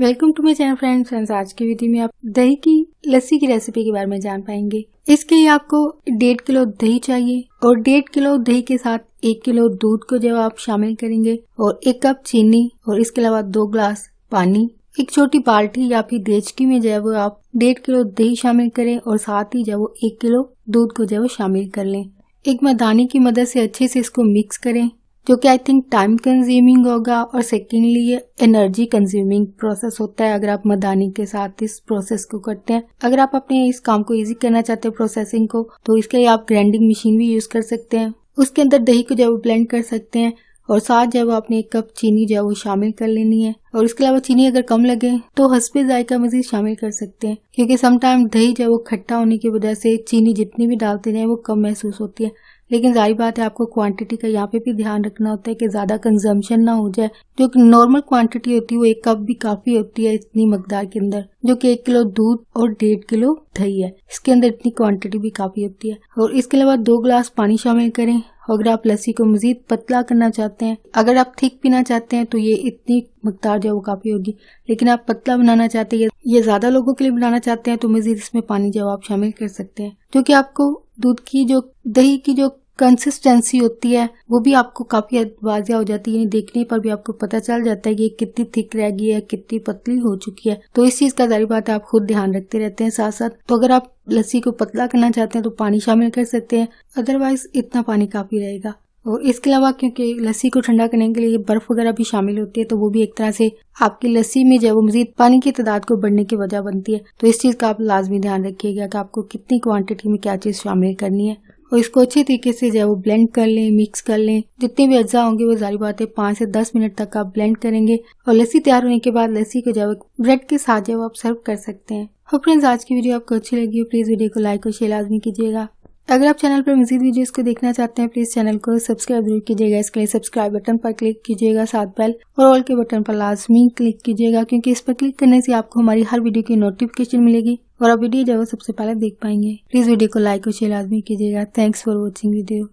welcome to my channel friend friends आज की video में आप दही की लस्सी की रेसिपी के बारे में जान पाएंगे इसके लिए आपको डेढ़ किलो दही चाहिए और डेढ़ किलो दही के साथ एक किलो दूध को जब आप शामिल करेंगे और एक कप चीनी और इसके अलावा दो ग्लास पानी एक छोटी बाल्टी या फिर देचकी में जब वो आप डेढ़ किलो दही शामिल करें और साथ ही जब वो एक किलो दूध को जब शामिल कर लें एक मदानी की मदद से अच्छे से इसको मिक्स करें जो कि आई थिंक टाइम कंज्यूमिंग होगा और सेकेंडली ये एनर्जी कंज्यूमिंग प्रोसेस होता है अगर आप मदानी के साथ इस प्रोसेस को करते हैं अगर आप अपने इस काम को इजी करना चाहते हैं प्रोसेसिंग को तो इसके लिए आप ग्राइंडिंग मशीन भी यूज कर सकते हैं उसके अंदर दही को जब ब्लेंड कर सकते हैं और साथ जब आपने एक कप चीनी जो है वो शामिल कर लेनी है और इसके अलावा चीनी अगर कम लगे तो हंसपे जायका मजीद शामिल कर सकते हैं क्योंकि समटाइम दही जो है वो खट्टा होने की वजह से चीनी जितनी भी डालते हैं वो कम महसूस होती है लेकिन जाहिर बात है आपको क्वांटिटी का यहाँ पे भी ध्यान रखना होता है कि ज़्यादा कंजम्पशन ना हो जाए जो नॉर्मल क्वांटिटी होती है वो एक कप भी काफ़ी होती है इतनी मकदार के अंदर जो कि एक किलो दूध और डेढ़ किलो दही है इसके अंदर इतनी क्वांटिटी भी काफ़ी होती है और इसके अलावा दो ग्लास पानी शामिल करें अगर आप लस्सी को मज़ीद पतला करना चाहते हैं अगर आप थिक पीना चाहते हैं तो ये इतनी मकदार जो वो काफ़ी होगी लेकिन आप पतला बनाना चाहते हैं ये ज़्यादा लोगों के लिए बनाना चाहते हैं तो मज़ीद इसमें पानी जो आप शामिल कर सकते हैं क्योंकि आपको दूध की जो दही की जो कंसिस्टेंसी होती है वो भी आपको काफ़ी वाजिया हो जाती है देखने पर भी आपको पता चल जाता है कि कितनी थिक रह गई है कितनी पतली हो चुकी है तो इस चीज़ का जारी बात है आप खुद ध्यान रखते रहते हैं साथ साथ तो अगर आप लस्सी को पतला करना चाहते हैं तो पानी शामिल कर सकते हैं अदरवाइज इतना पानी काफ़ी रहेगा और इसके अलावा क्योंकि लस्सी को ठंडा करने के लिए बर्फ वगैरह भी शामिल होती है तो वो भी एक तरह से आपकी लस्सी में जब मजीद पानी की तादाद को बढ़ने की वजह बनती है तो इस चीज़ का आप लाजमी ध्यान रखिएगा कि आपको कितनी क्वांटिटी में क्या चीज़ शामिल करनी है और इसको अच्छे तरीके से जो है वो ब्लेंड कर लें मिक्स कर लें जितने भी अज्जा होंगे वो सारी बात है पांच से दस मिनट तक आप ब्लेंड करेंगे और लस्सी तैयार होने के बाद लस्सी को जो ब्रेड के साथ जो आप सर्व कर सकते हैं और फ्रेंड्स आज की वीडियो आपको अच्छी लगी हो प्लीज़ वीडियो को लाइक और शेयर लाजमी कीजिएगा अगर आप चैनल पर मजीद वीडियोस को देखना चाहते हैं प्लीज चैनल को सब्सक्राइब जरूर कीजिएगा इसके लिए सब्सक्राइब बटन पर क्लिक कीजिएगा साथ बेल और ऑल के बटन पर लाजमी क्लिक कीजिएगा क्योंकि इस पर क्लिक करने से आपको हमारी हर वीडियो की नोटिफिकेशन मिलेगी और आप वीडियो जो सबसे पहले देख पाएंगे प्लीज वीडियो को लाइक और शेयर आदमी कीजिएगा थैंक्स फॉर वॉचिंग वीडियो